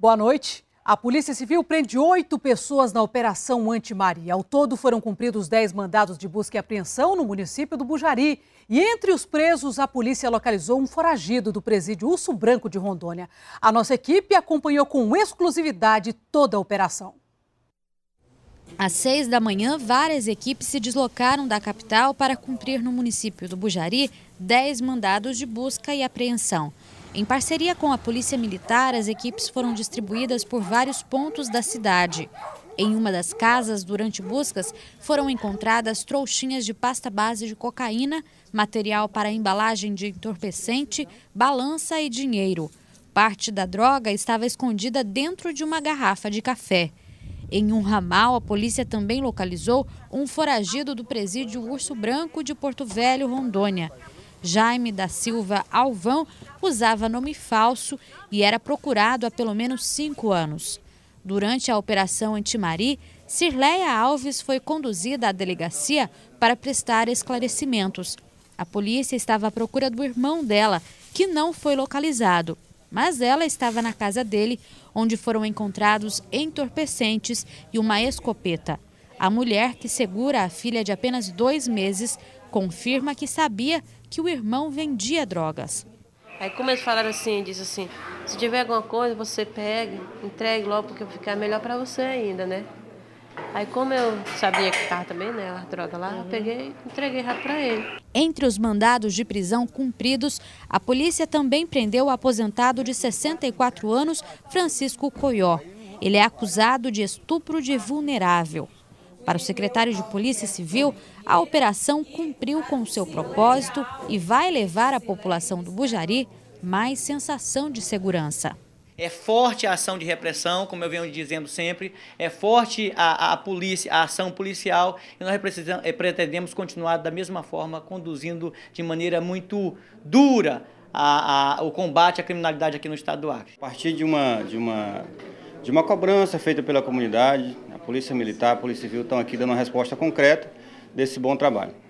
Boa noite. A Polícia Civil prende oito pessoas na Operação Anti-Maria. Ao todo foram cumpridos dez mandados de busca e apreensão no município do Bujari. E entre os presos, a polícia localizou um foragido do presídio Urso Branco de Rondônia. A nossa equipe acompanhou com exclusividade toda a operação. Às seis da manhã, várias equipes se deslocaram da capital para cumprir no município do Bujari dez mandados de busca e apreensão. Em parceria com a Polícia Militar, as equipes foram distribuídas por vários pontos da cidade. Em uma das casas, durante buscas, foram encontradas trouxinhas de pasta base de cocaína, material para embalagem de entorpecente, balança e dinheiro. Parte da droga estava escondida dentro de uma garrafa de café. Em um ramal, a polícia também localizou um foragido do presídio Urso Branco de Porto Velho, Rondônia. Jaime da Silva Alvão usava nome falso e era procurado há pelo menos cinco anos. Durante a Operação Antimari, Cirleia Alves foi conduzida à delegacia para prestar esclarecimentos. A polícia estava à procura do irmão dela, que não foi localizado, mas ela estava na casa dele, onde foram encontrados entorpecentes e uma escopeta. A mulher, que segura a filha de apenas dois meses, Confirma que sabia que o irmão vendia drogas. Aí como eles falaram assim, disse assim, se tiver alguma coisa, você pegue, entregue logo, porque ficar melhor para você ainda, né? Aí como eu sabia que estava também, né, a droga lá, uhum. eu peguei entreguei rápido para ele. Entre os mandados de prisão cumpridos, a polícia também prendeu o aposentado de 64 anos, Francisco Coió. Ele é acusado de estupro de vulnerável. Para o secretário de Polícia Civil, a operação cumpriu com seu propósito e vai levar à população do Bujari mais sensação de segurança. É forte a ação de repressão, como eu venho dizendo sempre, é forte a, a polícia, a ação policial, e nós eh, pretendemos continuar da mesma forma, conduzindo de maneira muito dura a, a, o combate à criminalidade aqui no estado do Acre. A partir de uma, de, uma, de uma cobrança feita pela comunidade, Polícia Militar, Polícia Civil estão aqui dando uma resposta concreta desse bom trabalho.